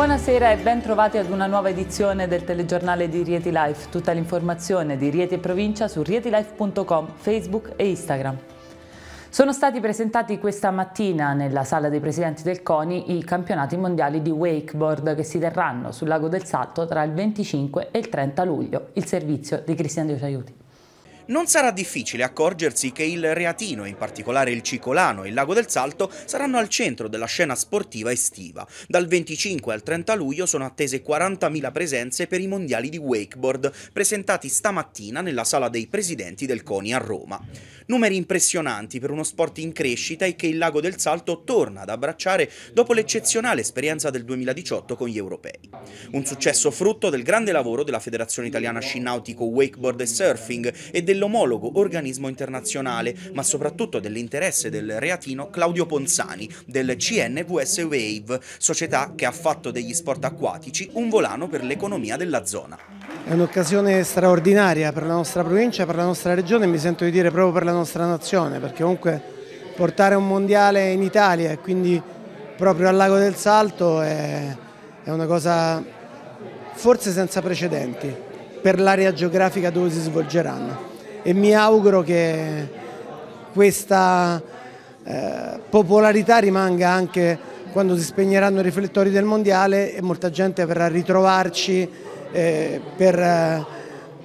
Buonasera e ben trovati ad una nuova edizione del telegiornale di Rieti Life. Tutta l'informazione di Rieti e provincia su rietilife.com, Facebook e Instagram. Sono stati presentati questa mattina nella sala dei presidenti del CONI i campionati mondiali di wakeboard che si terranno sul lago del Salto tra il 25 e il 30 luglio. Il servizio di Cristian Dio Aiuti. Non sarà difficile accorgersi che il Reatino, in particolare il Cicolano e il Lago del Salto, saranno al centro della scena sportiva estiva. Dal 25 al 30 luglio sono attese 40.000 presenze per i mondiali di wakeboard, presentati stamattina nella sala dei presidenti del CONI a Roma. Numeri impressionanti per uno sport in crescita e che il Lago del Salto torna ad abbracciare dopo l'eccezionale esperienza del 2018 con gli europei. Un successo frutto del grande lavoro della Federazione Italiana Sci Nautico Wakeboard e Surfing e del dell'omologo organismo internazionale, ma soprattutto dell'interesse del reatino Claudio Ponzani del CNVS Wave, società che ha fatto degli sport acquatici un volano per l'economia della zona. È un'occasione straordinaria per la nostra provincia, per la nostra regione e mi sento di dire proprio per la nostra nazione, perché comunque portare un mondiale in Italia e quindi proprio al Lago del Salto è, è una cosa forse senza precedenti per l'area geografica dove si svolgeranno e mi auguro che questa eh, popolarità rimanga anche quando si spegneranno i riflettori del Mondiale e molta gente verrà a ritrovarci eh, per eh,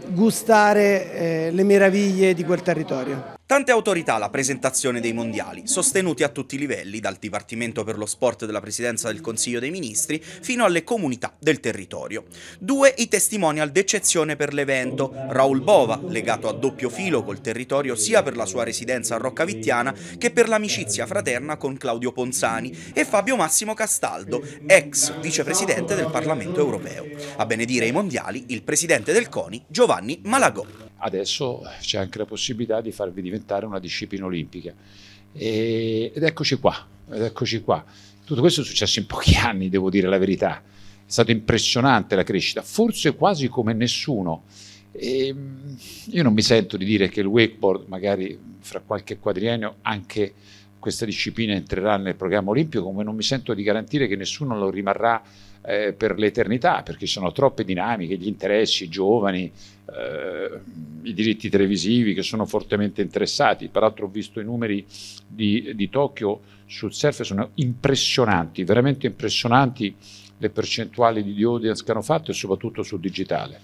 gustare eh, le meraviglie di quel territorio. Tante autorità la presentazione dei mondiali, sostenuti a tutti i livelli, dal Dipartimento per lo Sport della Presidenza del Consiglio dei Ministri fino alle comunità del territorio. Due i testimonial d'eccezione per l'evento, Raul Bova, legato a doppio filo col territorio sia per la sua residenza a Roccavittiana che per l'amicizia fraterna con Claudio Ponzani, e Fabio Massimo Castaldo, ex vicepresidente del Parlamento europeo. A benedire i mondiali il presidente del CONI, Giovanni Malagò adesso c'è anche la possibilità di farvi diventare una disciplina olimpica. E, ed eccoci qua, ed eccoci qua. Tutto questo è successo in pochi anni, devo dire la verità. È stata impressionante la crescita, forse quasi come nessuno. E ehm, io non mi sento di dire che il wakeboard, magari fra qualche quadriennio, anche questa disciplina entrerà nel programma olimpico, come non mi sento di garantire che nessuno lo rimarrà eh, per l'eternità, perché sono troppe dinamiche, gli interessi, i giovani, eh, i diritti televisivi che sono fortemente interessati. Peraltro ho visto i numeri di, di Tokyo sul surf, sono impressionanti, veramente impressionanti le percentuali di audience che hanno fatto e soprattutto sul digitale.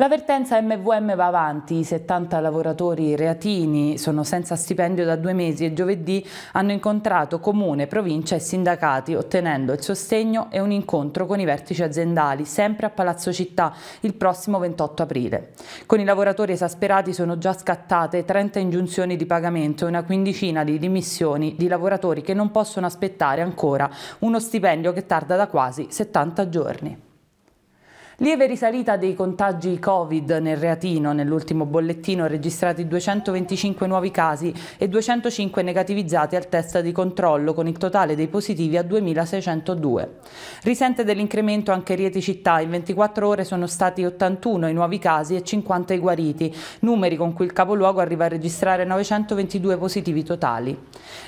L'avvertenza MVM va avanti, i 70 lavoratori reatini sono senza stipendio da due mesi e giovedì hanno incontrato comune, provincia e sindacati ottenendo il sostegno e un incontro con i vertici aziendali sempre a Palazzo Città il prossimo 28 aprile. Con i lavoratori esasperati sono già scattate 30 ingiunzioni di pagamento e una quindicina di dimissioni di lavoratori che non possono aspettare ancora uno stipendio che tarda da quasi 70 giorni. Lieve risalita dei contagi Covid nel Reatino, nell'ultimo bollettino registrati 225 nuovi casi e 205 negativizzati al test di controllo, con il totale dei positivi a 2602. Risente dell'incremento anche Rieti Città, in 24 ore sono stati 81 i nuovi casi e 50 i guariti, numeri con cui il capoluogo arriva a registrare 922 positivi totali.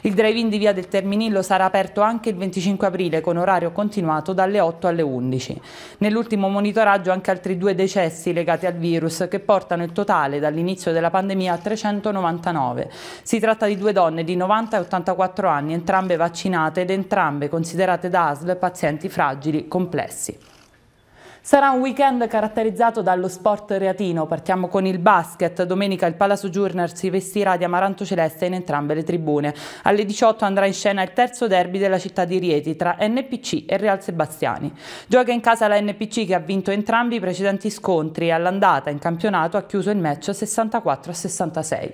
Il drive-in di Via del Terminillo sarà aperto anche il 25 aprile con orario continuato dalle 8 alle 11. Nell'ultimo monitoraggio monitoraggio anche altri due decessi legati al virus che portano il totale dall'inizio della pandemia a 399. Si tratta di due donne di 90 e 84 anni, entrambe vaccinate ed entrambe considerate da ASL pazienti fragili complessi. Sarà un weekend caratterizzato dallo sport reatino. Partiamo con il basket. Domenica il Palasojourner si vestirà di amaranto celeste in entrambe le tribune. Alle 18 andrà in scena il terzo derby della città di Rieti tra NPC e Real Sebastiani. Gioca in casa la NPC che ha vinto entrambi i precedenti scontri. e All'andata in campionato ha chiuso il match 64-66.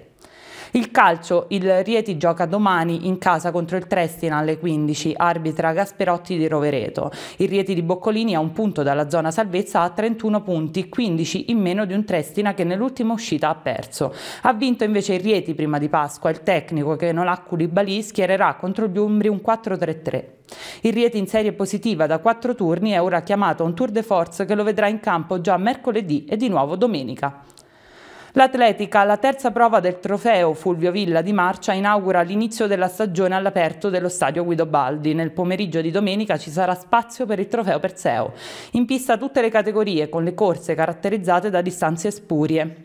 Il calcio, il Rieti gioca domani in casa contro il Trestina alle 15, arbitra Gasperotti di Rovereto. Il Rieti di Boccolini ha un punto dalla zona salvezza a 31 punti, 15 in meno di un Trestina che nell'ultima uscita ha perso. Ha vinto invece il Rieti prima di Pasqua, il tecnico che non ha Culibali schiererà contro gli Umbri un 4-3-3. Il Rieti in serie positiva da quattro turni è ora chiamato a un tour de force che lo vedrà in campo già mercoledì e di nuovo domenica. L'atletica, alla terza prova del trofeo Fulvio Villa di Marcia, inaugura l'inizio della stagione all'aperto dello stadio Guido Baldi. Nel pomeriggio di domenica ci sarà spazio per il trofeo Perseo. In pista tutte le categorie, con le corse caratterizzate da distanze spurie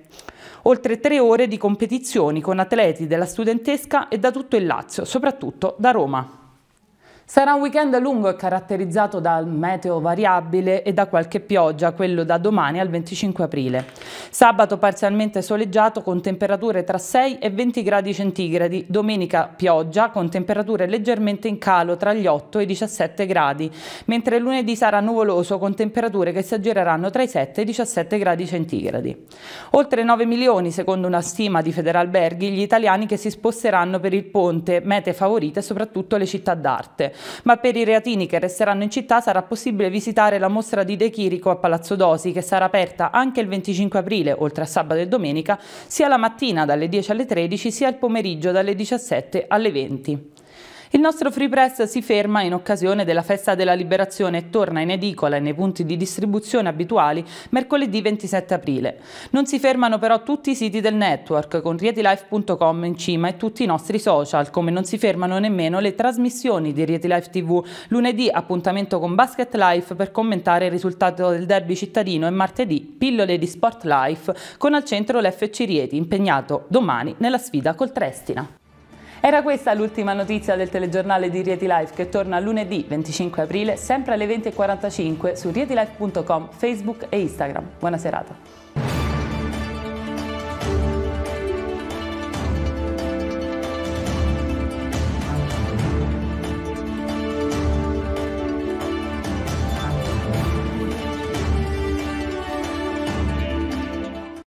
oltre tre ore di competizioni con atleti della studentesca e da tutto il Lazio, soprattutto da Roma. Sarà un weekend lungo e caratterizzato dal meteo variabile e da qualche pioggia, quello da domani al 25 aprile. Sabato parzialmente soleggiato con temperature tra 6 e 20 gradi centigradi, domenica pioggia con temperature leggermente in calo tra gli 8 e i 17 gradi, mentre lunedì sarà nuvoloso con temperature che si aggireranno tra i 7 e i 17 gradi centigradi. Oltre 9 milioni, secondo una stima di Federalberghi, gli italiani che si sposteranno per il ponte, mete favorite soprattutto le città d'arte ma per i reatini che resteranno in città sarà possibile visitare la mostra di De Chirico a Palazzo Dosi che sarà aperta anche il 25 aprile, oltre a sabato e domenica, sia la mattina dalle 10 alle 13 sia il pomeriggio dalle 17 alle 20. Il nostro Free Press si ferma in occasione della Festa della Liberazione e torna in edicola e nei punti di distribuzione abituali mercoledì 27 aprile. Non si fermano però tutti i siti del network con rietilife.com in cima e tutti i nostri social, come non si fermano nemmeno le trasmissioni di Rietilife TV. Lunedì appuntamento con Basket Life per commentare il risultato del derby cittadino e martedì pillole di Sport Life con al centro l'FC Rieti impegnato domani nella sfida col Trestina. Era questa l'ultima notizia del telegiornale di Rieti Life che torna lunedì 25 aprile sempre alle 20.45 su rietilife.com, Facebook e Instagram. Buona serata.